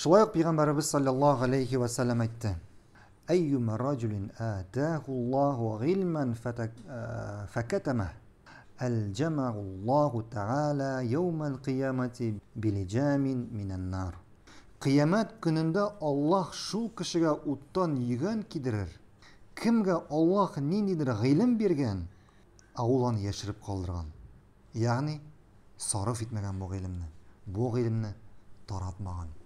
шулай пайғамбарымыз пайғамбарыбыз саллаллаху алейхи уассалам айтты أيما қиямат күнінде аллах шул кішіге уттан йыган кидірер кімге аллах ниндейдір ғилім берген а ол қалдырған яғни сарыф етмеген бұл ғилімні бұл ғилімні таратмаған